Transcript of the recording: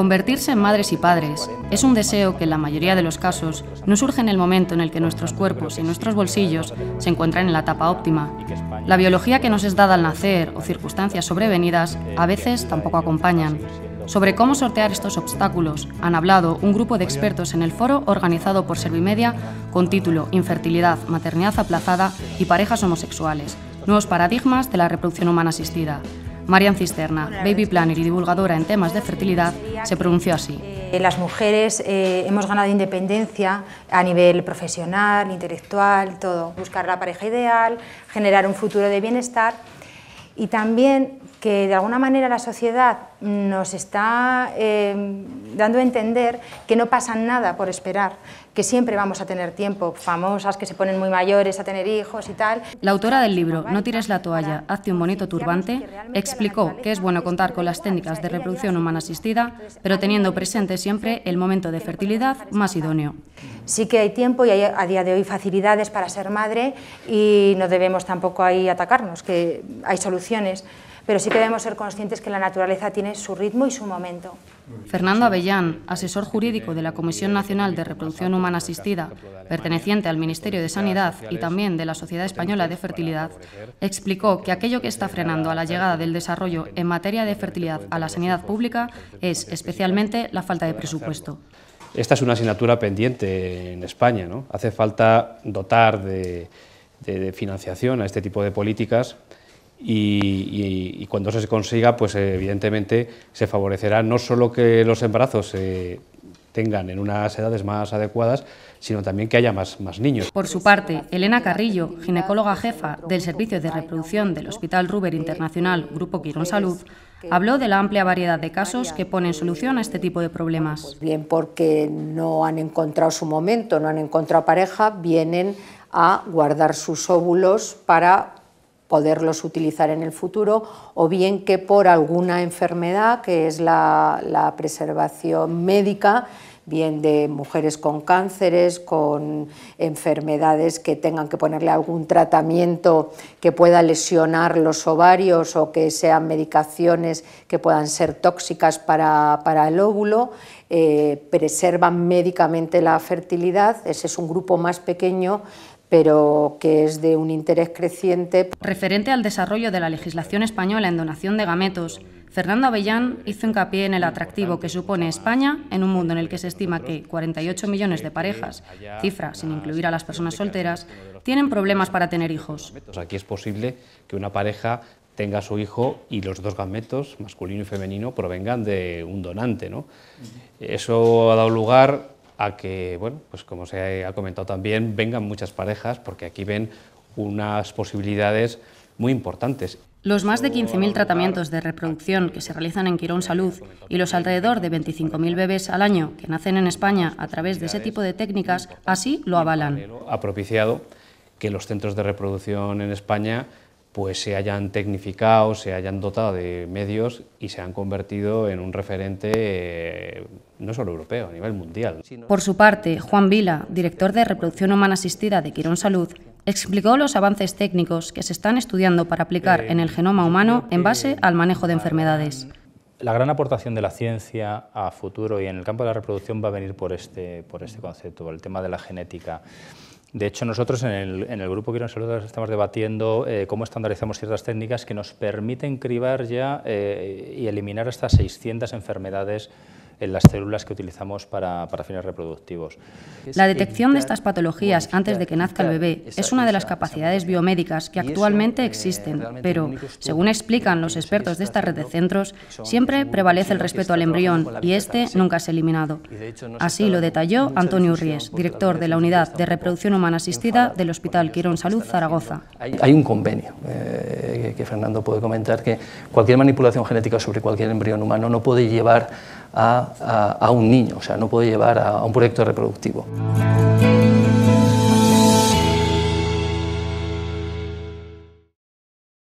Convertirse en madres y padres es un deseo que en la mayoría de los casos no surge en el momento en el que nuestros cuerpos y nuestros bolsillos se encuentran en la etapa óptima. La biología que nos es dada al nacer o circunstancias sobrevenidas a veces tampoco acompañan. Sobre cómo sortear estos obstáculos han hablado un grupo de expertos en el foro organizado por Servimedia con título Infertilidad, maternidad aplazada y parejas homosexuales, nuevos paradigmas de la reproducción humana asistida, Marian Cisterna, baby planner y divulgadora en temas de fertilidad, se pronunció así. Eh, las mujeres eh, hemos ganado independencia a nivel profesional, intelectual, todo. Buscar la pareja ideal, generar un futuro de bienestar y también que de alguna manera la sociedad nos está eh, dando a entender que no pasa nada por esperar, que siempre vamos a tener tiempo, famosas que se ponen muy mayores a tener hijos y tal. La autora del libro No tires la toalla, hazte un bonito turbante, explicó que es bueno contar con las técnicas de reproducción humana asistida, pero teniendo presente siempre el momento de fertilidad más idóneo. Sí que hay tiempo y hay a día de hoy facilidades para ser madre y no debemos tampoco ahí atacarnos, que hay soluciones pero sí que debemos ser conscientes que la naturaleza tiene su ritmo y su momento. Fernando Avellán, asesor jurídico de la Comisión Nacional de Reproducción Humana Asistida, perteneciente al Ministerio de Sanidad y también de la Sociedad Española de Fertilidad, explicó que aquello que está frenando a la llegada del desarrollo en materia de fertilidad a la sanidad pública es especialmente la falta de presupuesto. Esta es una asignatura pendiente en España. ¿no? Hace falta dotar de financiación a este tipo de políticas y, cuando se consiga, pues eh, evidentemente se favorecerá no solo que los embarazos tengan en unas edades más adecuadas, sino también que haya más, más niños. Por su parte, Elena Carrillo, ginecóloga jefa del Servicio de Reproducción del Hospital Ruber Internacional Grupo Quirón Salud, habló de la amplia variedad de casos que ponen solución a este tipo de problemas. Pues bien porque no han encontrado su momento, no han encontrado pareja, vienen a guardar sus óvulos para poderlos utilizar en el futuro, o bien que por alguna enfermedad, que es la, preservación médica, bien de mujeres con cánceres, con enfermedades que tengan que ponerle algún tratamiento que pueda lesionar los ovarios o que sean medicaciones que puedan ser tóxicas para, para el óvulo. Eh, preservan médicamente la fertilidad. Ese es un grupo más pequeño pero que es de un interés creciente. Referente al desarrollo de la legislación española en donación de gametos, Fernando Avellán hizo hincapié en el atractivo que supone España en un mundo en el que se estima que 48 millones de parejas, cifra sin incluir a las personas solteras, tienen problemas para tener hijos. Aquí es posible que una pareja tenga su hijo y los dos gametos, masculino y femenino, provengan de un donante. ¿no? Eso ha dado lugar a que, bueno, pues como se ha comentado también, vengan muchas parejas porque aquí ven unas posibilidades muy importantes. Los más de 15.000 tratamientos de reproducción que se realizan en Quirón Salud y los alrededor de 25.000 bebés al año que nacen en España a través de ese tipo de técnicas, así lo avalan. Ha propiciado que los centros de reproducción en España pues se hayan tecnificado, se hayan dotado de medios y se han convertido en un referente eh, no solo europeo, a nivel mundial. Por su parte, Juan Vila, director de Reproducción Humana Asistida de Quirón Salud, explicó los avances técnicos que se están estudiando para aplicar eh, en el genoma humano en base al manejo de enfermedades. La gran aportación de la ciencia a futuro y en el campo de la reproducción va a venir por este, por este concepto, por el tema de la genética. De hecho, nosotros en el, grupo Quirón Salud estamos debatiendo eh, cómo estandarizamos ciertas técnicas que nos permiten cribar ya eh, y eliminar hasta 600 enfermedades en las células que utilizamos para, para fines reproductivos. La detección de estas patologías antes de que nazca el bebé es una de las capacidades biomédicas que actualmente eh, existen, pero, según explican los expertos de esta red de centros, siempre prevalece el respeto al embrión y este nunca es eliminado. Así lo detalló Antonio Urries, director de la Unidad de Reproducción Humana Asistida del Hospital Quirón Salud Zaragoza. Hay un convenio eh, que Fernando puede comentar que cualquier manipulación genética sobre cualquier embrión humano no puede llevar a, un niño, o sea, no puede llevar a un proyecto reproductivo.